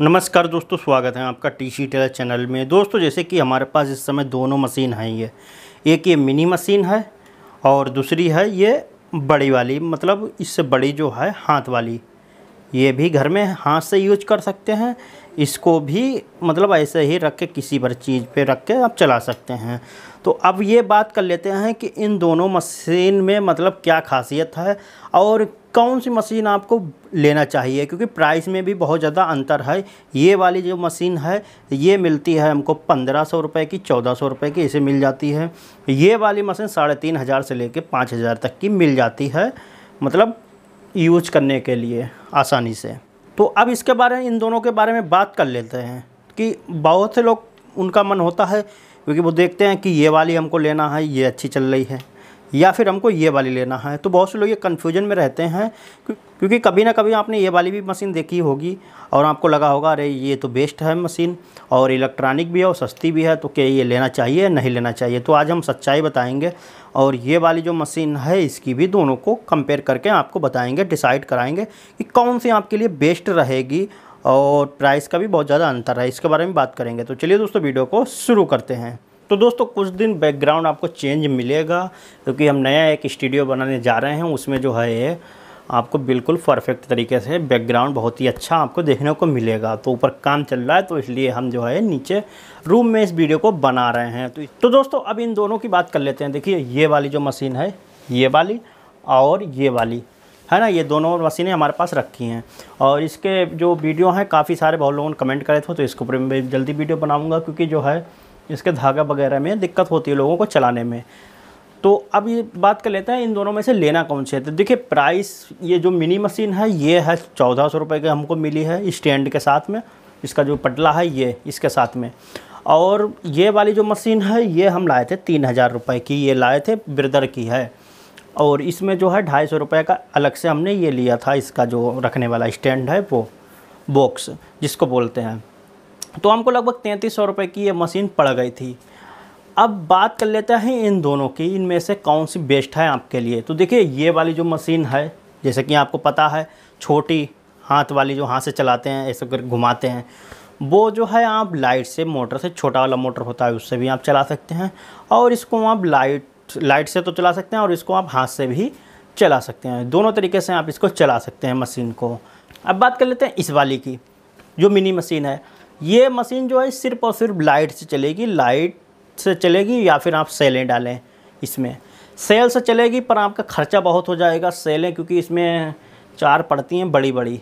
नमस्कार दोस्तों स्वागत है आपका टी सी टेलर चैनल में दोस्तों जैसे कि हमारे पास इस समय दोनों मशीन हैं ये एक ये मिनी मशीन है और दूसरी है ये बड़ी वाली मतलब इससे बड़ी जो है हाथ वाली ये भी घर में हाथ से यूज कर सकते हैं इसको भी मतलब ऐसे ही रख के किसी पर चीज़ पे रख के आप चला सकते हैं तो अब ये बात कर लेते हैं कि इन दोनों मशीन में मतलब क्या खासियत है और कौन सी मशीन आपको लेना चाहिए क्योंकि प्राइस में भी बहुत ज़्यादा अंतर है ये वाली जो मशीन है ये मिलती है हमको पंद्रह सौ रुपये की चौदह सौ रुपये की इसे मिल जाती है ये वाली मशीन साढ़े तीन हज़ार से लेके पाँच हज़ार तक की मिल जाती है मतलब यूज करने के लिए आसानी से तो अब इसके बारे में इन दोनों के बारे में बात कर लेते हैं कि बहुत से लोग उनका मन होता है क्योंकि वो देखते हैं कि ये वाली हमको लेना है ये अच्छी चल रही है या फिर हमको ये वाली लेना है तो बहुत से लोग ये कन्फ्यूजन में रहते हैं क्योंकि कभी ना कभी आपने ये वाली भी मशीन देखी होगी और आपको लगा होगा अरे ये तो बेस्ट है मशीन और इलेक्ट्रॉनिक भी है और सस्ती भी है तो क्या ये लेना चाहिए नहीं लेना चाहिए तो आज हम सच्चाई बताएंगे और ये वाली जो मशीन है इसकी भी दोनों को कंपेयर करके आपको बताएँगे डिसाइड कराएँगे कि कौन सी आपके लिए बेस्ट रहेगी और प्राइस का भी बहुत ज़्यादा अंतर है इसके बारे में बात करेंगे तो चलिए दोस्तों वीडियो को शुरू करते हैं तो दोस्तों कुछ दिन बैकग्राउंड आपको चेंज मिलेगा क्योंकि तो हम नया एक स्टूडियो बनाने जा रहे हैं उसमें जो है आपको बिल्कुल परफेक्ट तरीके से बैकग्राउंड बहुत ही अच्छा आपको देखने को मिलेगा तो ऊपर काम चल रहा है तो इसलिए हम जो है नीचे रूम में इस वीडियो को बना रहे हैं तो तो दोस्तों अब इन दोनों की बात कर लेते हैं देखिए ये वाली जो मशीन है ये वाली और ये वाली है ना ये दोनों मशीनें हमारे पास रखी हैं और इसके जो वीडियो हैं काफ़ी सारे बहुत लोगों ने कमेंट करे थे तो इसके ऊपर मैं जल्दी वीडियो बनाऊँगा क्योंकि जो है इसके धागा वगैरह में दिक्कत होती है लोगों को चलाने में तो अब ये बात कर लेते हैं इन दोनों में से लेना कौन से है तो देखिए प्राइस ये जो मिनी मशीन है ये है चौदह सौ रुपये की हमको मिली है स्टैंड के साथ में इसका जो पटला है ये इसके साथ में और ये वाली जो मशीन है ये हम लाए थे तीन हज़ार रुपये की ये लाए थे ब्रदर की है और इसमें जो है ढाई सौ रुपये का अलग से हमने ये लिया था इसका जो रखने वाला स्टैंड है वो बॉक्स जिसको बोलते हैं तो हमको लगभग तैंतीस सौ रुपये की ये मशीन पड़ गई थी अब बात कर लेते हैं इन दोनों की इनमें से कौन सी बेस्ट है आपके लिए तो देखिए ये वाली जो मशीन है जैसे कि आपको पता है छोटी हाथ वाली जो हाथ से चलाते हैं ऐसे कर घुमाते हैं वो जो है आप लाइट से मोटर से छोटा वाला मोटर होता है उससे भी आप चला सकते हैं और इसको आप लाइट लाइट से तो चला सकते हैं और इसको आप हाथ से भी चला सकते हैं दोनों तरीके से आप इसको चला सकते हैं मशीन को अब बात कर लेते हैं इस वाली की जो मिनी मशीन है ये मशीन जो है सिर्फ और सिर्फ लाइट से चलेगी लाइट से चलेगी या फिर आप सेलें डालें इसमें सेल से चलेगी पर आपका खर्चा बहुत हो जाएगा सेलें क्योंकि इसमें चार पड़ती हैं बड़ी बड़ी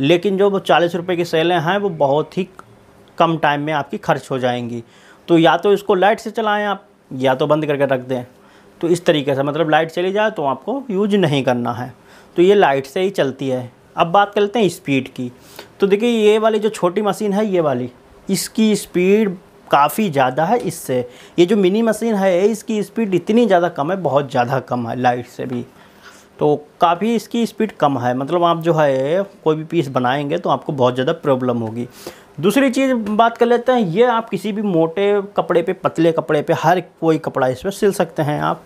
लेकिन जो वो चालीस रुपये की सेलें हैं वो बहुत ही कम टाइम में आपकी खर्च हो जाएंगी तो या तो इसको लाइट से चलाएं आप या तो बंद करके रख दें तो इस तरीके से मतलब लाइट चली जाए तो आपको यूज नहीं करना है तो ये लाइट से ही चलती है अब बात कर लेते हैं स्पीड की तो देखिए ये वाली जो छोटी मशीन है ये वाली इसकी स्पीड काफ़ी ज़्यादा है इससे ये जो मिनी मशीन है इसकी स्पीड इतनी ज़्यादा कम है बहुत ज़्यादा कम है लाइट से भी तो काफ़ी इसकी स्पीड कम है मतलब आप जो है कोई भी पीस बनाएंगे तो आपको बहुत ज़्यादा प्रॉब्लम होगी दूसरी चीज़ बात कर लेते हैं ये आप किसी भी मोटे कपड़े पे पतले कपड़े पे हर कोई कपड़ा इसमें सिल सकते हैं आप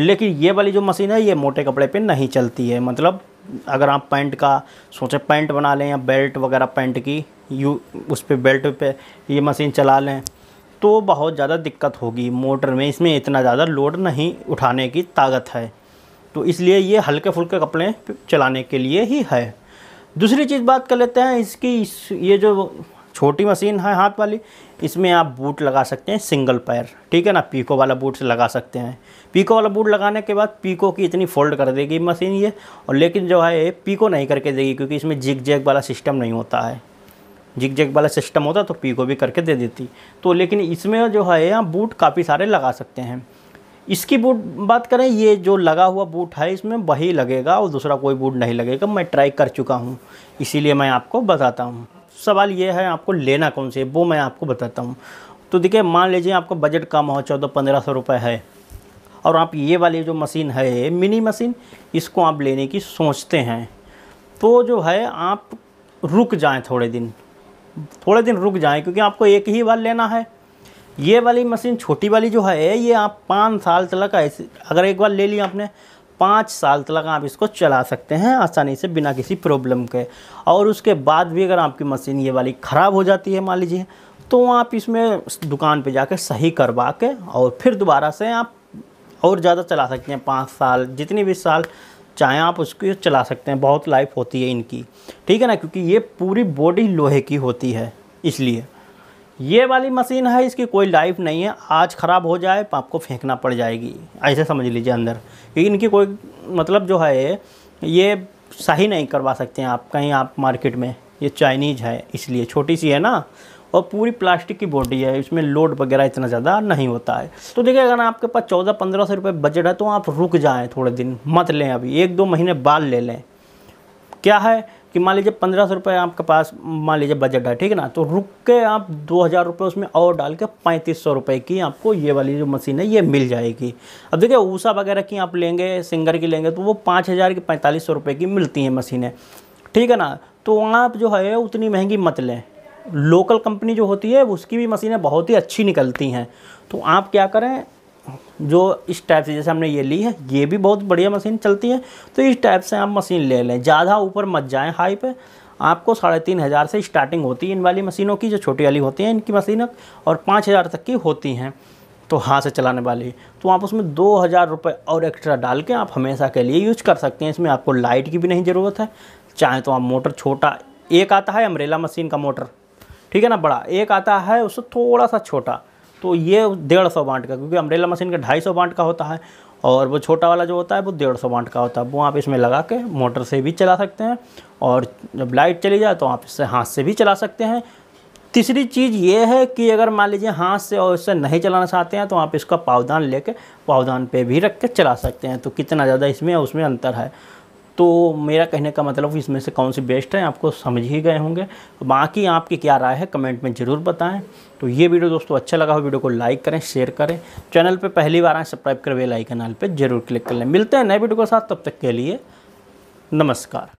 लेकिन ये वाली जो मशीन है ये मोटे कपड़े पे नहीं चलती है मतलब अगर आप पैंट का सोचें पैंट बना लें या बेल्ट वगैरह पैंट की यू उस पर बेल्ट पे ये मशीन चला लें तो बहुत ज़्यादा दिक्कत होगी मोटर में इसमें इतना ज़्यादा लोड नहीं उठाने की ताकत है तो इसलिए ये हल्के फुल्के कपड़े चलाने के लिए ही है दूसरी चीज़ बात कर लेते हैं इसकी इस, ये जो छोटी मशीन है हाथ वाली इसमें आप बूट लगा सकते हैं सिंगल पैर ठीक है ना पीको वाला बूट से लगा सकते हैं पीको वाला बूट लगाने के बाद पीको की इतनी फोल्ड कर देगी मशीन ये और लेकिन जो है पीको नहीं करके देगी क्योंकि इसमें जिग जैग वाला सिस्टम नहीं होता है जिग जैग वाला सिस्टम होता तो पीको भी करके दे देती तो लेकिन इसमें जो है आप बूट काफ़ी सारे लगा सकते हैं इसकी बूट बात करें ये जो लगा हुआ बूट है इसमें वही लगेगा और दूसरा कोई बूट नहीं लगेगा मैं ट्राई कर चुका हूँ इसीलिए मैं आपको बताता हूँ सवाल ये है आपको लेना कौन से वो मैं आपको बताता हूँ तो देखिए मान लीजिए आपका बजट कम हो चौदह पंद्रह सौ रुपये है और आप ये वाली जो मशीन है मिनी मशीन इसको आप लेने की सोचते हैं तो जो है आप रुक जाएँ थोड़े दिन थोड़े दिन रुक जाएँ क्योंकि आपको एक ही बार लेना है ये वाली मशीन छोटी वाली जो है ये आप पाँच साल तक ऐसे अगर एक बार ले लिया आपने पाँच साल तक आप इसको चला सकते हैं आसानी से बिना किसी प्रॉब्लम के और उसके बाद भी अगर आपकी मशीन ये वाली ख़राब हो जाती है मान लीजिए तो आप इसमें दुकान पे जाकर सही करवा के और फिर दोबारा से आप और ज़्यादा चला सकते हैं पाँच साल जितनी भी साल चाहे आप उसको चला सकते हैं बहुत लाइफ होती है इनकी ठीक है ना क्योंकि ये पूरी बॉडी लोहे की होती है इसलिए ये वाली मशीन है इसकी कोई लाइफ नहीं है आज ख़राब हो जाए तो आपको फेंकना पड़ जाएगी ऐसे समझ लीजिए अंदर क्योंकि इनकी कोई मतलब जो है ये सही नहीं करवा सकते हैं आप कहीं आप मार्केट में ये चाइनीज़ है इसलिए छोटी सी है ना और पूरी प्लास्टिक की बॉडी है इसमें लोड वगैरह इतना ज़्यादा नहीं होता है तो देखिए अगर आपके पास चौदह पंद्रह सौ रुपये बजट है तो आप रुक जाएँ थोड़े दिन मत लें अभी एक दो महीने बाद ले लें क्या है कि मान लीजिए पंद्रह सौ रुपये आपके पास मान लीजिए बजट है ठीक है ना तो रुक के आप दो हज़ार रुपये उसमें और डाल के पैंतीस सौ रुपये की आपको ये वाली जो मशीन है ये मिल जाएगी अब देखिए ऊषा वगैरह की आप लेंगे सिंगर की लेंगे तो वो पाँच हज़ार की पैंतालीस सौ रुपये की मिलती हैं मशीनें ठीक है ना तो आप जो है उतनी महंगी मत लें लोकल कंपनी जो होती है उसकी भी मशीनें बहुत ही अच्छी निकलती हैं तो आप क्या करें जो इस टाइप से जैसे हमने ये ली है ये भी बहुत बढ़िया मशीन चलती है तो इस टाइप से आप मशीन ले लें ज़्यादा ऊपर मत जाएँ हाई पे आपको साढ़े तीन हज़ार से स्टार्टिंग होती है इन वाली मशीनों की जो छोटी वाली होती हैं इनकी मशीन और पाँच हज़ार तक की होती हैं तो हाथ से चलाने वाली तो आप उसमें दो हज़ार रुपये और एक्स्ट्रा डाल के आप हमेशा के लिए यूज कर सकते हैं इसमें आपको लाइट की भी नहीं ज़रूरत है चाहे तो आप मोटर छोटा एक आता है अम्ब्रेला मशीन का मोटर ठीक है ना बड़ा एक आता है उससे थोड़ा सा छोटा तो ये डेढ़ सौ बांट का क्योंकि अम्ब्रेला मशीन का ढाई सौ बांट का होता है और वो छोटा वाला जो होता है वो डेढ़ सौ बांट का होता है वो आप इसमें लगा के मोटर से भी चला सकते हैं और जब लाइट चली जाए तो आप इससे हाथ से भी चला सकते हैं तीसरी चीज़ ये है कि अगर मान लीजिए हाथ से और इससे नहीं चलाना चाहते हैं तो आप इसका पावदान कर पावदान पर भी रख के चला सकते हैं तो कितना ज़्यादा इसमें उसमें अंतर है तो मेरा कहने का मतलब इसमें से कौन सी बेस्ट है आपको समझ ही गए होंगे बाकी आपकी क्या राय है कमेंट में ज़रूर बताएं तो ये वीडियो दोस्तों अच्छा लगा हो वीडियो को लाइक करें शेयर करें चैनल पे पहली बार आए सब्सक्राइब कर बेल आइकन पे पर जरूर क्लिक कर लें मिलते हैं नए वीडियो के साथ तब तक के लिए नमस्कार